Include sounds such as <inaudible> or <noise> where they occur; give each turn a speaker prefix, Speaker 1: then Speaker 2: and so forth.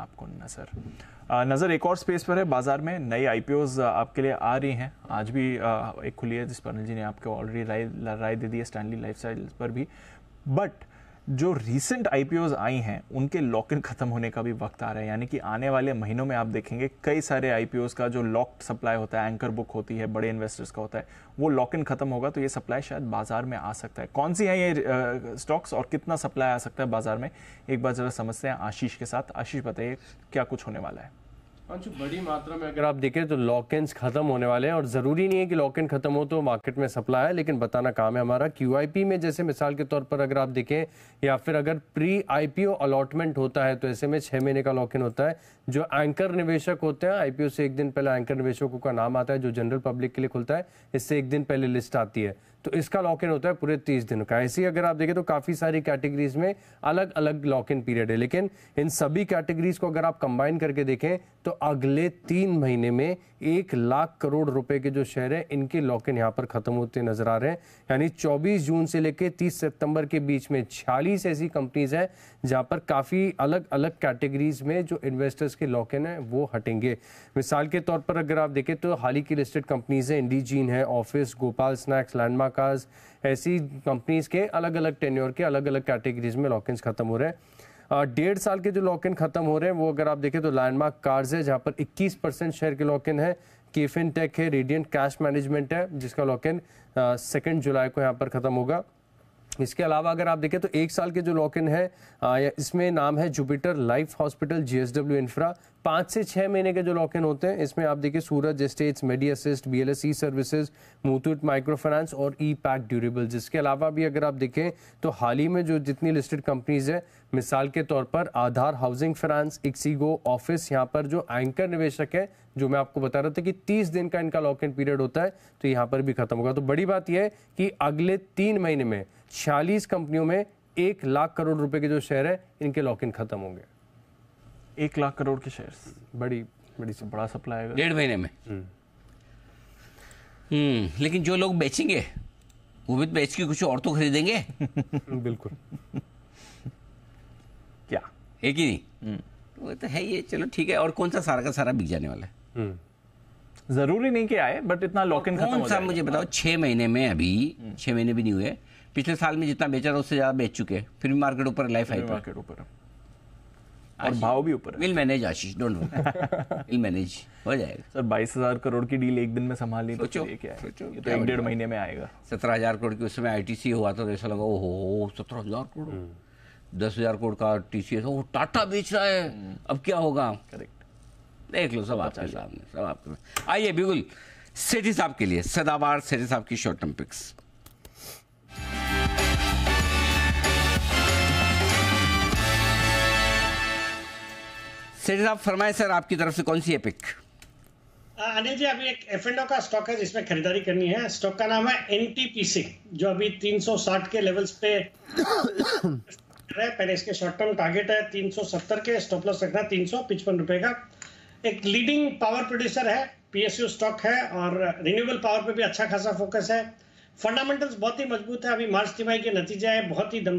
Speaker 1: आपको नज़र नज़र एक और स्पेस पर है बाज़ार में नई आई आपके लिए आ रही हैं आज भी एक खुली है जिस पर जी ने आपको ऑलरेडी राय राय दे दी है स्टैंडली लाइफ पर भी बट जो रिसेंट आई आई हैं उनके लॉक इन ख़त्म होने का भी वक्त आ रहा है यानी कि आने वाले महीनों में आप देखेंगे कई सारे आई का जो लॉक्ड सप्लाई होता है एंकर बुक होती है बड़े इन्वेस्टर्स का होता है वो लॉक इन ख़त्म होगा तो ये सप्लाई शायद बाज़ार में आ सकता है कौन सी है ये स्टॉक्स और कितना सप्लाई आ सकता है बाज़ार में एक बार ज़रा समझते हैं आशीष के साथ आशीष बताइए क्या कुछ होने वाला है
Speaker 2: अंशु बड़ी मात्रा में अगर आप देखें तो लॉकेंस खत्म होने वाले हैं और ज़रूरी नहीं है कि लॉकेन खत्म हो तो मार्केट में सप्लाई है लेकिन बताना काम है हमारा क्यू में जैसे मिसाल के तौर पर अगर आप देखें या फिर अगर प्री आई अलॉटमेंट होता है तो ऐसे में छह महीने का इन होता है जो एंकर निवेशक होते हैं आई से एक दिन पहले एंकर निवेशकों का नाम आता है जो जनरल पब्लिक के लिए खुलता है इससे एक दिन पहले लिस्ट आती है तो इसका लॉक इन होता है पूरे तीस दिनों का ऐसे ही अगर आप देखें तो काफ़ी सारी कैटेगरीज में अलग अलग लॉक इन पीरियड है लेकिन इन सभी कैटेगरीज को अगर आप कंबाइन करके देखें तो अगले तीन महीने में एक लाख करोड़ रुपए के जो शेयर हैं इनके लॉक इन यहाँ पर ख़त्म होते नज़र आ रहे हैं यानी 24 जून से लेकर 30 सितंबर के बीच में छियालीस ऐसी कंपनीज हैं जहाँ पर काफ़ी अलग अलग कैटेगरीज में जो इन्वेस्टर्स के लॉक इन है वो हटेंगे मिसाल के तौर पर अगर आप देखें तो हाल ही की लिस्टेड कंपनीज है इंडीजीन है ऑफिस गोपाल स्नैक्स लैंडमार्क टाकाज ऐसी कंपनीज के अलग अलग टेन्योर के अलग अलग कैटेगरीज में लॉक इन्स खत्म हो रहे हैं डेढ़ साल के जो लॉक इन खत्म हो रहे हैं वो अगर आप देखें तो लैंडमार्क कार्ज है जहाँ पर इक्कीस परसेंट शेयर के लॉक इन है केफिन टेक है रेडियंट कैश मैनेजमेंट है जिसका लॉक इन सेकेंड जुलाई को यहाँ पर ख़त्म होगा इसके अलावा अगर आप देखें तो एक साल के जो लॉक इन है इसमें नाम है जुपिटर लाइफ हॉस्पिटल जीएसडब्ल्यू इंफ्रा पाँच से छः महीने के जो लॉक इन होते हैं इसमें आप देखिए सूरज स्टेट्स मेडी असिस्ट बी एल एस ई सर्विसेज मूतूट माइक्रो फाइनेंस और ई पैक ड्यूरेबल जिसके अलावा भी अगर आप देखें तो हाल ही में जो जितनी लिस्टेड कंपनीज है मिसाल के तौर पर आधार हाउसिंग फाइनेंस इक्सीगो ऑफिस यहाँ पर जो एंकर निवेशक है जो मैं आपको बता रहा था कि तीस दिन का इनका लॉक इन पीरियड होता है तो यहाँ पर भी खत्म होगा तो बड़ी बात यह है कि अगले तीन महीने में छियालीस कंपनियों में एक लाख करोड़ रुपए के जो शेयर है इनके लॉक इन खत्म होंगे एक लाख करोड़ के शेयर बड़ी बड़ी से बड़ा सप्लाई आएगा
Speaker 3: डेढ़ महीने में हम्म।, हम्म लेकिन जो लोग बेचेंगे वो भी तो बेच के कुछ और तो खरीदेंगे
Speaker 2: <laughs> बिल्कुल
Speaker 3: क्या एक ही नहीं हम्म। वो तो है ये चलो ठीक है और कौन सा सारा का सारा बिक जाने वाला है
Speaker 2: हम्म। जरूरी नहीं कि
Speaker 3: आए बट इतना लॉक इन खत्म हो मुझे बताओ छह महीने में अभी छह महीने भी नहीं हुए पिछले साल में जितना बेचा था उससे ज्यादा बेच चुके फिर भी मार्केट ऊपर लाइफ आई मार्केट ऊपर और भाव भी ऊपर will manage Ashish don't worry will manage हो जाएगा सर बाईस हजार करोड़ की डील एक दिन में संभाल ली तो सोचो ये क्या है तो एक डेढ़ महीने में आएगा सत्रह हजार करोड़ की उस समय आईटीसी हुआ था तो ऐसा लगा ओहो सत्रह हजार करोड़ हम्म। दस हजार करोड़ का टी सी वो टाटा बेच रहा है हम्म। अब क्या होगा करेक्ट देख लो सब आपके सामने सब आपके आइए बिल्कुल सेठी साहब के लिए सदाबार सेठी साहब की शॉर्ट टर्म पिक्स सैयद आप फरमाए सर आपकी तरफ से कौन सी है पिक
Speaker 2: अनिल जी अभी एक एफ का स्टॉक है जिसमें खरीदारी करनी है स्टॉक का नाम है एनटीपीसी जो अभी 360 के लेवल्स पे पहले इसके शॉर्ट टर्म टारगेट है 370 के स्टॉप लॉस रखना तीन सौ रुपए का एक लीडिंग पावर प्रोड्यूसर है पीएसयू स्टॉक है और रिन्यूएबल पावर पे भी अच्छा खासा फोकस है फंडामेंटल्स बहुत ही मजबूत है अभी मार्च तिमाही के नतीजे आए बहुत ही दमदार